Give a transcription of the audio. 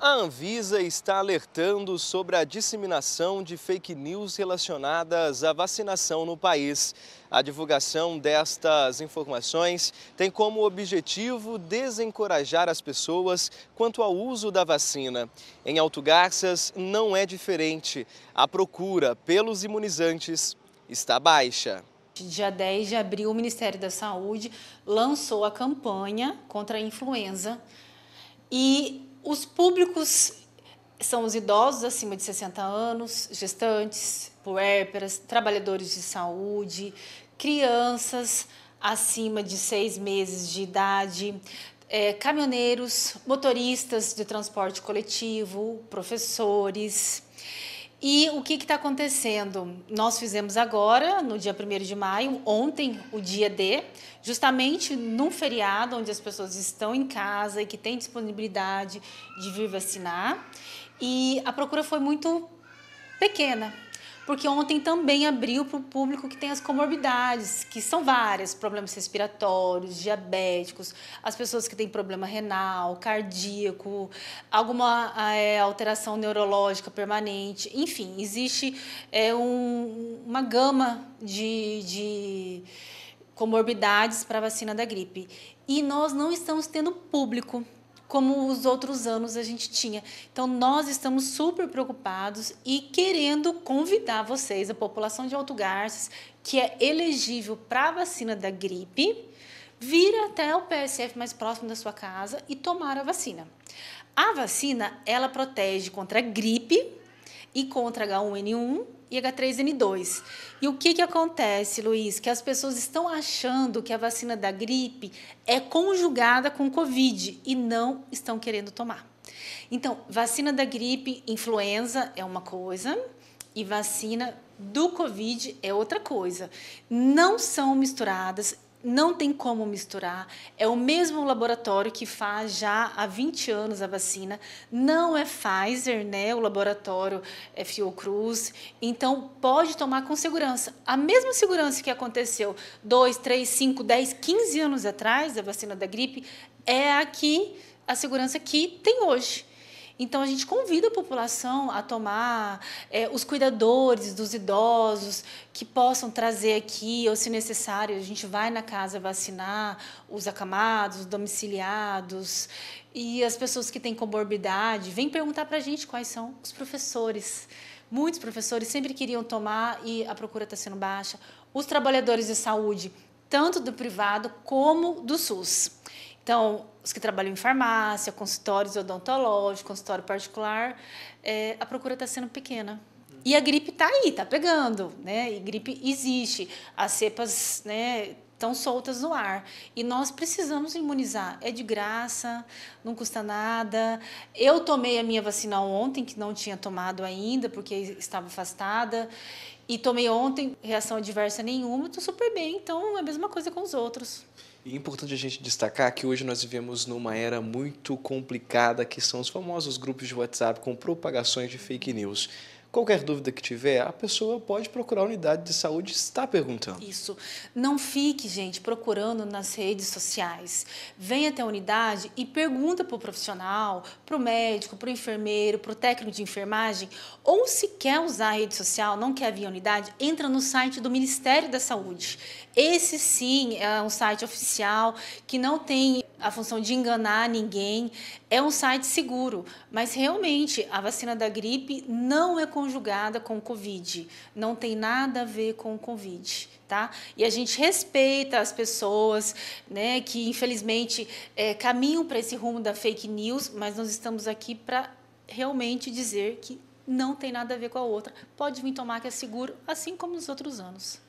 A Anvisa está alertando sobre a disseminação de fake news relacionadas à vacinação no país. A divulgação destas informações tem como objetivo desencorajar as pessoas quanto ao uso da vacina. Em Alto Garças não é diferente. A procura pelos imunizantes está baixa dia 10 de abril, o Ministério da Saúde lançou a campanha contra a influenza e os públicos são os idosos acima de 60 anos, gestantes, puérperas, trabalhadores de saúde, crianças acima de seis meses de idade, é, caminhoneiros, motoristas de transporte coletivo, professores, e o que está acontecendo? Nós fizemos agora, no dia 1 de maio, ontem, o dia D, justamente num feriado onde as pessoas estão em casa e que têm disponibilidade de vir vacinar. E a procura foi muito pequena, porque ontem também abriu para o público que tem as comorbidades, que são várias: problemas respiratórios, diabéticos, as pessoas que têm problema renal, cardíaco, alguma é, alteração neurológica permanente. Enfim, existe é, um, uma gama de, de comorbidades para a vacina da gripe. E nós não estamos tendo público como os outros anos a gente tinha. Então, nós estamos super preocupados e querendo convidar vocês, a população de Alto Garças, que é elegível para a vacina da gripe, vir até o PSF mais próximo da sua casa e tomar a vacina. A vacina, ela protege contra a gripe, e contra H1N1 e H3N2. E o que, que acontece, Luiz? Que as pessoas estão achando que a vacina da gripe é conjugada com Covid e não estão querendo tomar. Então, vacina da gripe, influenza é uma coisa e vacina do Covid é outra coisa. Não são misturadas, não tem como misturar. É o mesmo laboratório que faz já há 20 anos a vacina. Não é Pfizer, né? O laboratório é Fiocruz. Então, pode tomar com segurança. A mesma segurança que aconteceu 2, 3, 5, 10, 15 anos atrás, a vacina da gripe, é aqui a segurança que tem hoje. Então, a gente convida a população a tomar, é, os cuidadores dos idosos que possam trazer aqui, ou se necessário, a gente vai na casa vacinar os acamados, domiciliados e as pessoas que têm comorbidade. Vem perguntar para a gente quais são os professores. Muitos professores sempre queriam tomar e a procura está sendo baixa. Os trabalhadores de saúde, tanto do privado como do SUS. Então, os que trabalham em farmácia, consultórios odontológicos, consultório particular, é, a procura está sendo pequena. E a gripe está aí, está pegando, né? E gripe existe. As cepas, né? Estão soltas no ar. E nós precisamos imunizar. É de graça, não custa nada. Eu tomei a minha vacina ontem, que não tinha tomado ainda, porque estava afastada. E tomei ontem, reação adversa nenhuma, estou super bem. Então, é a mesma coisa com os outros. E é importante a gente destacar que hoje nós vivemos numa era muito complicada que são os famosos grupos de WhatsApp com propagações de fake news. Qualquer dúvida que tiver, a pessoa pode procurar a unidade de saúde e está perguntando. Isso. Não fique, gente, procurando nas redes sociais. Venha até a unidade e pergunta para o profissional, para o médico, para o enfermeiro, para o técnico de enfermagem, ou se quer usar a rede social, não quer vir à unidade, entra no site do Ministério da Saúde. Esse sim é um site oficial que não tem a função de enganar ninguém. É um site seguro, mas realmente a vacina da gripe não é conjugada com o Covid, não tem nada a ver com o Covid. Tá? E a gente respeita as pessoas né, que, infelizmente, é, caminham para esse rumo da fake news, mas nós estamos aqui para realmente dizer que não tem nada a ver com a outra. Pode vir tomar que é seguro, assim como nos outros anos.